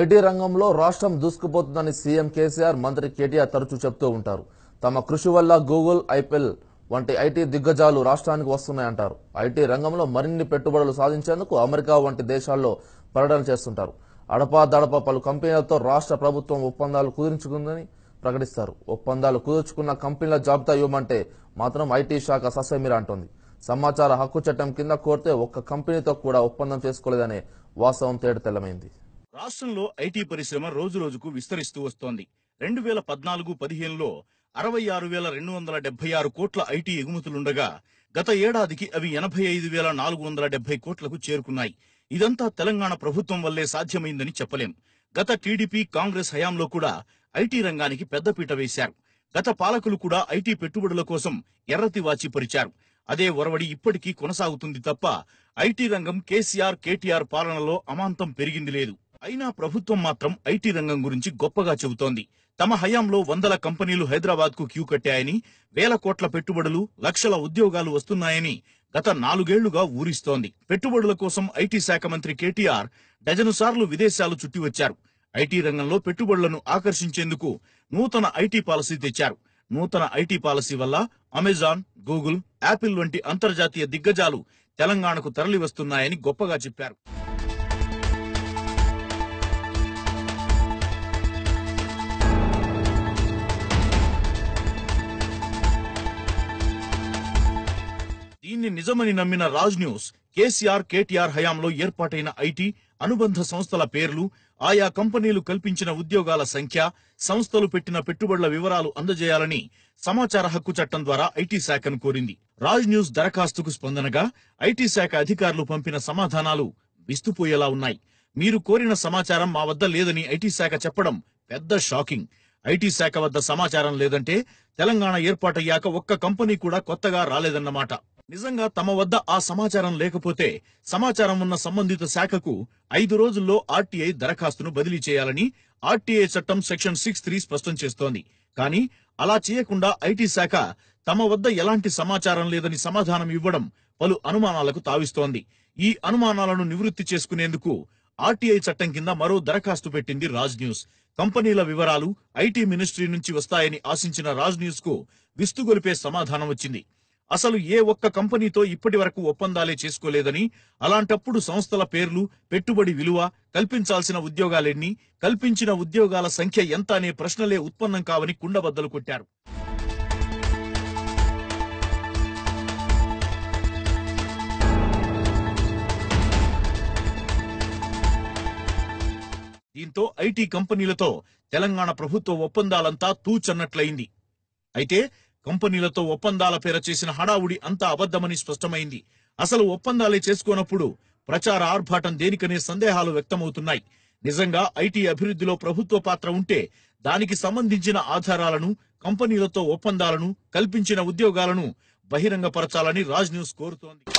IT రంగంలో రాష్ట్రం దూసుకుపోతుందని CM KCR మంత్రి కేటీఆర్ తరచూ చెప్తూ ఉంటారు తమ కృషి వల్ల గూగుల్ ఐపీఎల్ వంటి ఐటీ దిగ్గజాలు రాష్ట్రానికి వస్తున్నాయంటారు ఐటీ రంగంలో మరిన్ని పెట్టుబడులు సాధించేందుకు అమెరికా వంటి దేశాల్లో పర్యటన చేస్తుంటారు దడపా పలు కంపెనీలతో రాష్ట్ర ప్రభుత్వం ఒప్పందాలు కుదిరించుకుందని ప్రకటిస్తారు ఒప్పందాలు కుదుర్చుకున్న కంపెనీల జాబితా ఇవ్వమంటే మాత్రం ఐటీ శాఖ ససేమిరా అంటోంది సమాచార హక్కు చట్టం కింద కోరితే ఒక్క కంపెనీతో కూడా ఒప్పందం చేసుకోలేదనే వాస్తవం తెల్లమైంది రాష్ట్రంలో ఐటీ పరిశ్రమ రోజు రోజుకు విస్తరిస్తూ వస్తోంది రెండు వేల పద్నాలుగు పదిహేనులో అరవై ఆరు వేల రెండు వందల డెబ్బై ఆరు కోట్ల ఐటీ ఎగుమతులుండగా గత ఏడాదికి అవి ఎనభై ఐదు వేల నాలుగు వందల డెబ్బై కోట్లకు చేరుకున్నాయి ఇదంతా తెలంగాణ ప్రభుత్వం వల్లే సాధ్యమైందని చెప్పలేం గత టీడీపీ కాంగ్రెస్ హయాంలో కూడా ఐటీ రంగానికి పెద్దపీట వేశారు గత పాలకులు కూడా ఐటీ పెట్టుబడుల కోసం ఎర్రతివాచి పరిచారు అదే ఒరవడి ఇప్పటికీ కొనసాగుతుంది తప్ప ఐటీ రంగం కేసీఆర్ కేటీఆర్ పాలనలో అమాంతం పెరిగింది లేదు అయినా ప్రభుత్వం మాత్రం ఐటీ రంగం గురించి గొప్పగా చెబుతోంది తమ హయాంలో వందల కంపెనీలు హైదరాబాద్ కు క్యూ కట్టాయని వేల కోట్ల పెట్టుబడులు లక్షల ఉద్యోగాలు వస్తున్నాయని గత నాలుగేళ్లుగా ఊరిస్తోంది పెట్టుబడుల కోసం ఐటీ శాఖ మంత్రి కేటీఆర్ డజను సార్లు విదేశాలు చుట్టి వచ్చారు ఐటీ రంగంలో పెట్టుబడులను ఆకర్షించేందుకు నూతన ఐటీ పాలసీ తెచ్చారు నూతన ఐటీ పాలసీ వల్ల అమెజాన్ గూగుల్ యాపిల్ వంటి అంతర్జాతీయ దిగ్గజాలు తెలంగాణకు తరలివస్తున్నాయని గొప్పగా చెప్పారు చెప్పింది నిజమని నమ్మిన రాజ్ న్యూస్ కేసీఆర్ కేటీఆర్ హయాంలో ఏర్పాటైన ఐటీ అనుబంధ సంస్థల పేర్లు ఆయా కంపెనీలు కల్పించిన ఉద్యోగాల సంఖ్య సంస్థలు పెట్టిన పెట్టుబడుల వివరాలు అందజేయాలని సమాచార హక్కు చట్టం ద్వారా ఐటీ శాఖను కోరింది రాజ్ న్యూస్ దరఖాస్తుకు స్పందనగా ఐటీ శాఖ అధికారులు పంపిన సమాధానాలు విస్తుపోయేలా ఉన్నాయి మీరు కోరిన సమాచారం మా వద్ద లేదని ఐటీ శాఖ చెప్పడం పెద్ద షాకింగ్ ఐటీ శాఖ వద్ద సమాచారం లేదంటే తెలంగాణ ఏర్పాటయ్యాక ఒక్క కంపెనీ కూడా కొత్తగా రాలేదన్నమాట నిజంగా తమ వద్ద ఆ సమాచారం లేకపోతే సమాచారం ఉన్న సంబంధిత శాఖకు ఐదు రోజుల్లో ఆర్టీఐ దరఖాస్తును బదిలీ చేయాలని ఆర్టీఐ చట్టం సెక్షన్ సిక్స్ త్రీ స్పష్టం చేస్తోంది కానీ అలా చేయకుండా ఐటీ శాఖ తమ వద్ద ఎలాంటి సమాచారం లేదని సమాధానం ఇవ్వడం పలు అనుమానాలకు తావిస్తోంది ఈ అనుమానాలను నివృత్తి చేసుకునేందుకు ఆర్టీఐ చట్టం కింద మరో దరఖాస్తు పెట్టింది రాజ్ న్యూస్ కంపెనీల వివరాలు ఐటీ మినిస్ట్రీ నుంచి వస్తాయని ఆశించిన రాజ్ న్యూస్ కు విస్తుగొలిపే సమాధానం వచ్చింది అసలు ఏ ఒక్క కంపెనీతో ఇప్పటి వరకు ఒప్పందాలే చేసుకోలేదని అలాంటప్పుడు సంస్థల పేర్లు పెట్టుబడి విలువ కల్పించాల్సిన ఉద్యోగాలెన్ని కల్పించిన ఉద్యోగాల సంఖ్య ఎంత అనే ప్రశ్నలే ఉత్పన్నం కావని కుండబద్దలు కొట్టారు దీంతో ఐటీ కంపెనీలతో తెలంగాణ ప్రభుత్వ ఒప్పందాలంతా తూచన్నట్లయింది అయితే కంపెనీలతో ఒప్పందాల పేర చేసిన హడావుడి అంతా అబద్ధమని స్పష్టమైంది అసలు ఒప్పందాలే చేసుకోనప్పుడు ప్రచార ఆర్భాటం దేనికనే సందేహాలు వ్యక్తమవుతున్నాయి నిజంగా ఐటీ అభివృద్ధిలో ప్రభుత్వ పాత్ర ఉంటే దానికి సంబంధించిన ఆధారాలను కంపెనీలతో ఒప్పందాలను కల్పించిన ఉద్యోగాలను బహిరంగపరచాలని రాజ్ న్యూస్ కోరుతోంది